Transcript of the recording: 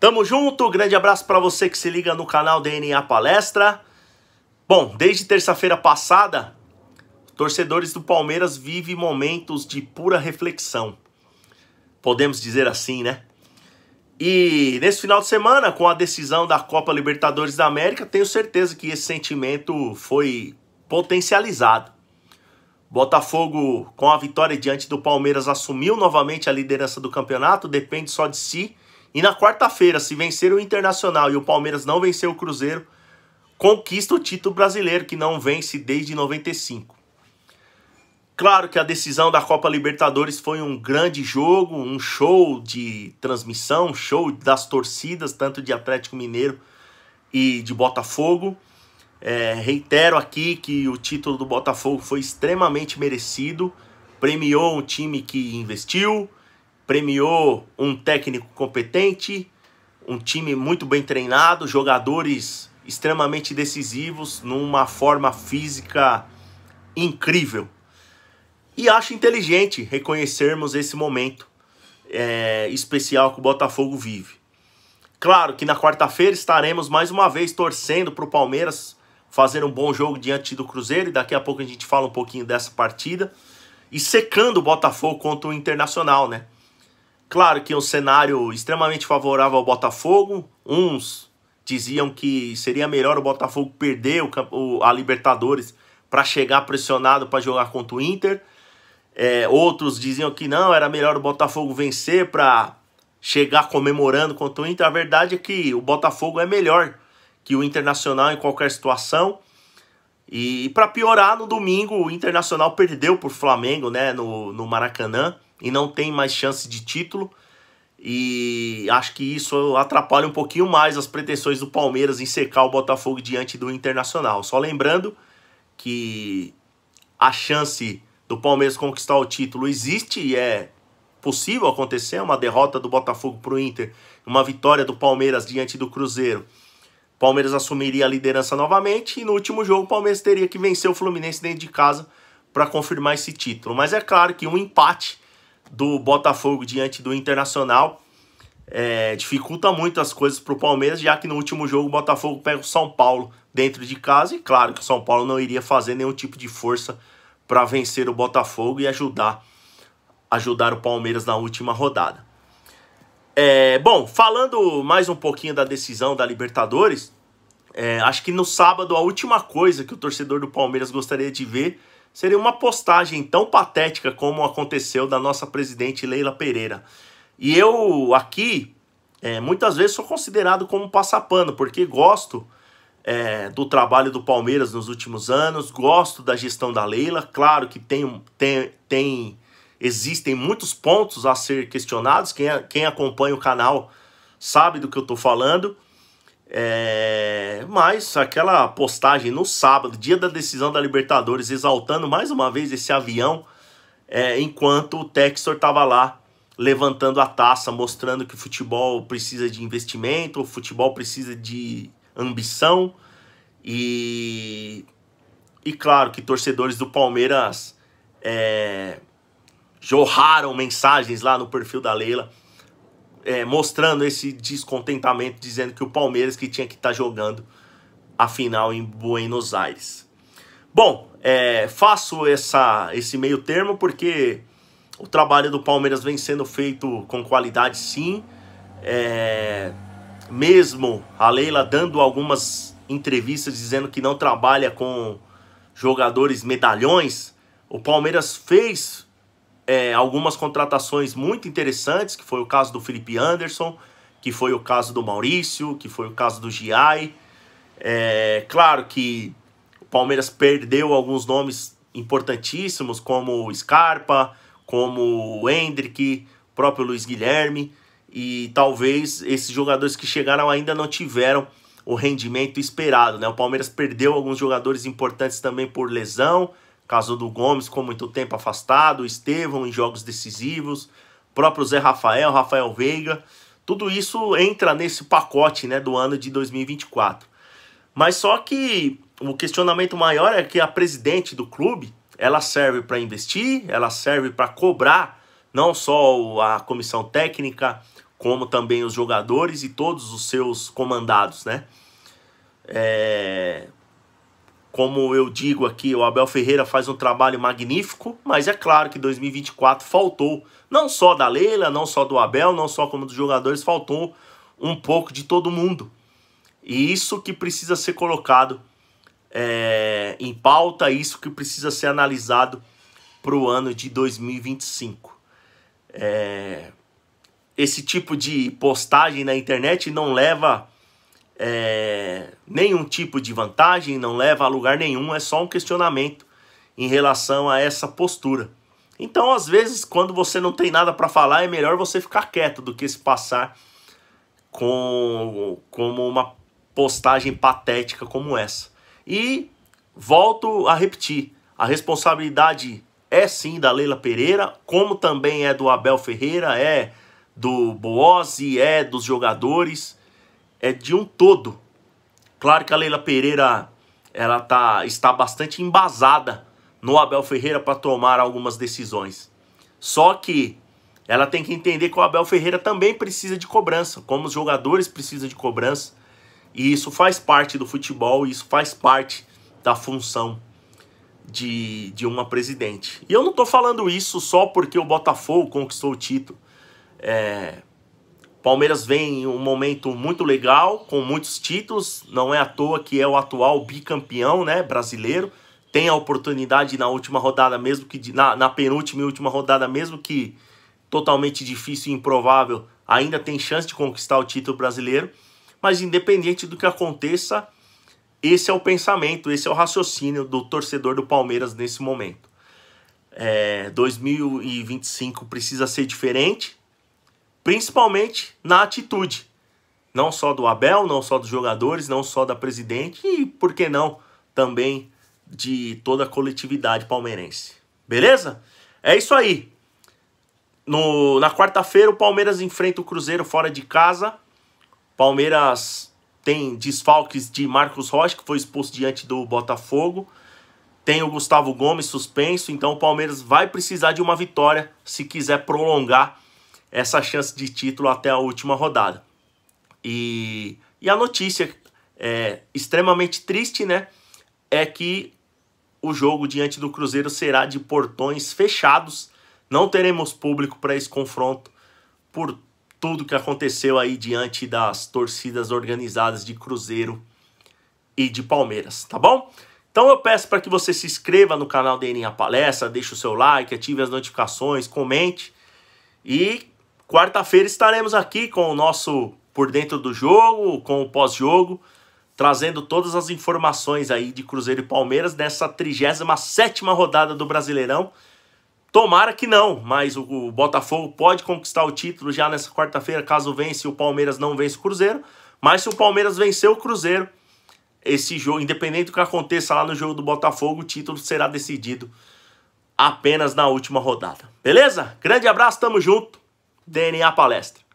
Tamo junto, grande abraço para você que se liga no canal DNA Palestra. Bom, desde terça-feira passada, torcedores do Palmeiras vivem momentos de pura reflexão. Podemos dizer assim, né? E nesse final de semana, com a decisão da Copa Libertadores da América, tenho certeza que esse sentimento foi potencializado. Botafogo, com a vitória diante do Palmeiras, assumiu novamente a liderança do campeonato, depende só de si e na quarta-feira, se vencer o Internacional e o Palmeiras não vencer o Cruzeiro, conquista o título brasileiro, que não vence desde 95. Claro que a decisão da Copa Libertadores foi um grande jogo, um show de transmissão, um show das torcidas, tanto de Atlético Mineiro e de Botafogo. É, reitero aqui que o título do Botafogo foi extremamente merecido, premiou um time que investiu, premiou um técnico competente, um time muito bem treinado, jogadores extremamente decisivos, numa forma física incrível. E acho inteligente reconhecermos esse momento é, especial que o Botafogo vive. Claro que na quarta-feira estaremos mais uma vez torcendo para o Palmeiras fazer um bom jogo diante do Cruzeiro, e daqui a pouco a gente fala um pouquinho dessa partida, e secando o Botafogo contra o Internacional, né? Claro que um cenário extremamente favorável ao Botafogo. Uns diziam que seria melhor o Botafogo perder o, a Libertadores para chegar pressionado para jogar contra o Inter. É, outros diziam que não, era melhor o Botafogo vencer para chegar comemorando contra o Inter. A verdade é que o Botafogo é melhor que o Internacional em qualquer situação. E para piorar, no domingo o Internacional perdeu para o Flamengo né, no, no Maracanã e não tem mais chance de título. E acho que isso atrapalha um pouquinho mais as pretensões do Palmeiras em secar o Botafogo diante do Internacional. Só lembrando que a chance do Palmeiras conquistar o título existe e é possível acontecer uma derrota do Botafogo para o Inter, uma vitória do Palmeiras diante do Cruzeiro. Palmeiras assumiria a liderança novamente e no último jogo o Palmeiras teria que vencer o Fluminense dentro de casa para confirmar esse título. Mas é claro que um empate do Botafogo diante do Internacional é, dificulta muito as coisas para o Palmeiras, já que no último jogo o Botafogo pega o São Paulo dentro de casa, e claro que o São Paulo não iria fazer nenhum tipo de força para vencer o Botafogo e ajudar, ajudar o Palmeiras na última rodada. É, bom, falando mais um pouquinho da decisão da Libertadores, é, acho que no sábado a última coisa que o torcedor do Palmeiras gostaria de ver Seria uma postagem tão patética como aconteceu da nossa presidente Leila Pereira. E eu aqui é, muitas vezes sou considerado como passapano, porque gosto é, do trabalho do Palmeiras nos últimos anos, gosto da gestão da Leila. Claro que tem, tem, tem existem muitos pontos a ser questionados. Quem, quem acompanha o canal sabe do que eu estou falando. É, mas aquela postagem no sábado, dia da decisão da Libertadores, exaltando mais uma vez esse avião, é, enquanto o Textor estava lá levantando a taça, mostrando que o futebol precisa de investimento, o futebol precisa de ambição e, e claro que torcedores do Palmeiras é, jorraram mensagens lá no perfil da Leila é, mostrando esse descontentamento, dizendo que o Palmeiras que tinha que estar tá jogando a final em Buenos Aires. Bom, é, faço essa, esse meio termo porque o trabalho do Palmeiras vem sendo feito com qualidade sim. É, mesmo a Leila dando algumas entrevistas dizendo que não trabalha com jogadores medalhões, o Palmeiras fez é, algumas contratações muito interessantes, que foi o caso do Felipe Anderson, que foi o caso do Maurício, que foi o caso do Giai. É, claro que o Palmeiras perdeu alguns nomes importantíssimos, como o Scarpa, como o Hendrick, próprio Luiz Guilherme, e talvez esses jogadores que chegaram ainda não tiveram o rendimento esperado. Né? O Palmeiras perdeu alguns jogadores importantes também por lesão, Caso do Gomes com muito tempo afastado, Estevão em jogos decisivos, próprio Zé Rafael, Rafael Veiga, tudo isso entra nesse pacote né, do ano de 2024. Mas só que o questionamento maior é que a presidente do clube ela serve para investir, ela serve para cobrar não só a comissão técnica, como também os jogadores e todos os seus comandados, né? É, como eu digo aqui, o Abel Ferreira faz um trabalho magnífico, mas é claro que 2024 faltou, não só da Leila, não só do Abel, não só como dos jogadores, faltou um pouco de todo mundo. E isso que precisa ser colocado é, em pauta, isso que precisa ser analisado para o ano de 2025. É, esse tipo de postagem na internet não leva é, nenhum tipo de vantagem, não leva a lugar nenhum, é só um questionamento em relação a essa postura. Então, às vezes, quando você não tem nada para falar, é melhor você ficar quieto do que se passar com como uma postagem patética como essa. E volto a repetir, a responsabilidade é sim da Leila Pereira, como também é do Abel Ferreira, é do e é dos jogadores é de um todo. Claro que a Leila Pereira ela tá, está bastante embasada no Abel Ferreira para tomar algumas decisões. Só que ela tem que entender que o Abel Ferreira também precisa de cobrança, como os jogadores precisam de cobrança. E isso faz parte do futebol, isso faz parte da função de, de uma presidente. E eu não estou falando isso só porque o Botafogo conquistou o título. É, Palmeiras vem em um momento muito legal, com muitos títulos, não é à toa que é o atual bicampeão né, brasileiro. Tem a oportunidade na última rodada, mesmo que na, na penúltima e última rodada, mesmo que totalmente difícil e improvável, ainda tem chance de conquistar o título brasileiro. Mas independente do que aconteça, esse é o pensamento, esse é o raciocínio do torcedor do Palmeiras nesse momento. É, 2025 precisa ser diferente principalmente na atitude. Não só do Abel, não só dos jogadores, não só da presidente e, por que não, também de toda a coletividade palmeirense. Beleza? É isso aí. No, na quarta-feira, o Palmeiras enfrenta o Cruzeiro fora de casa. Palmeiras tem desfalques de Marcos Rocha, que foi exposto diante do Botafogo. Tem o Gustavo Gomes suspenso, então o Palmeiras vai precisar de uma vitória se quiser prolongar essa chance de título até a última rodada. E, e a notícia é, extremamente triste, né? É que o jogo diante do Cruzeiro será de portões fechados. Não teremos público para esse confronto por tudo que aconteceu aí diante das torcidas organizadas de Cruzeiro e de Palmeiras, tá bom? Então eu peço para que você se inscreva no canal DNA Palestra, deixe o seu like, ative as notificações, comente e Quarta-feira estaremos aqui com o nosso por dentro do jogo, com o pós-jogo, trazendo todas as informações aí de Cruzeiro e Palmeiras nessa 37 rodada do Brasileirão. Tomara que não, mas o Botafogo pode conquistar o título já nessa quarta-feira, caso vence o Palmeiras não vence o Cruzeiro. Mas se o Palmeiras vencer o Cruzeiro, esse jogo, independente do que aconteça lá no jogo do Botafogo, o título será decidido apenas na última rodada. Beleza? Grande abraço, tamo junto. DNA Palestra.